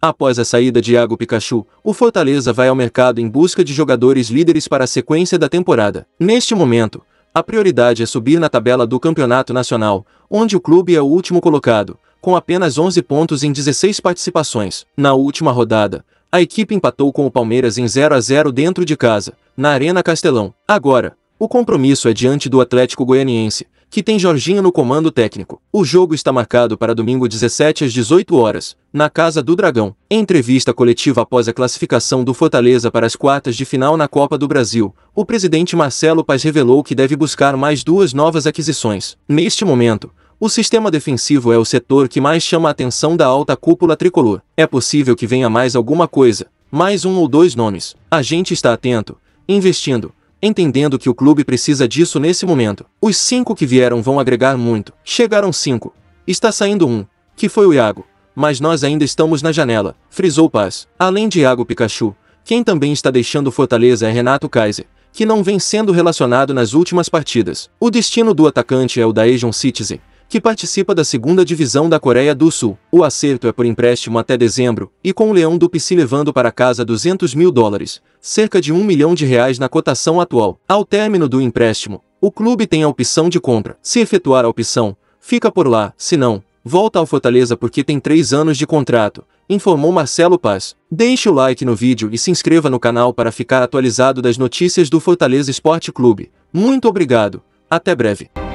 Após a saída de Iago Pikachu, o Fortaleza vai ao mercado em busca de jogadores líderes para a sequência da temporada. Neste momento, a prioridade é subir na tabela do Campeonato Nacional, onde o clube é o último colocado, com apenas 11 pontos em 16 participações. Na última rodada, a equipe empatou com o Palmeiras em 0 a 0 dentro de casa, na Arena Castelão. Agora, o compromisso é diante do Atlético Goianiense, que tem Jorginho no comando técnico. O jogo está marcado para domingo 17 às 18 horas, na Casa do Dragão. Em entrevista coletiva após a classificação do Fortaleza para as quartas de final na Copa do Brasil, o presidente Marcelo Paz revelou que deve buscar mais duas novas aquisições. Neste momento, o sistema defensivo é o setor que mais chama a atenção da alta cúpula tricolor. É possível que venha mais alguma coisa, mais um ou dois nomes. A gente está atento, investindo, entendendo que o clube precisa disso nesse momento. Os cinco que vieram vão agregar muito. Chegaram cinco. Está saindo um, que foi o Iago. Mas nós ainda estamos na janela, frisou Paz. Além de Iago Pikachu, quem também está deixando Fortaleza é Renato Kaiser, que não vem sendo relacionado nas últimas partidas. O destino do atacante é o da Asian Citizen, que participa da segunda divisão da Coreia do Sul. O acerto é por empréstimo até dezembro, e com o Leão do Pici levando para casa 200 mil dólares, cerca de 1 milhão de reais na cotação atual. Ao término do empréstimo, o clube tem a opção de compra. Se efetuar a opção, fica por lá, se não, volta ao Fortaleza porque tem três anos de contrato, informou Marcelo Paz. Deixe o like no vídeo e se inscreva no canal para ficar atualizado das notícias do Fortaleza Esporte Clube. Muito obrigado, até breve.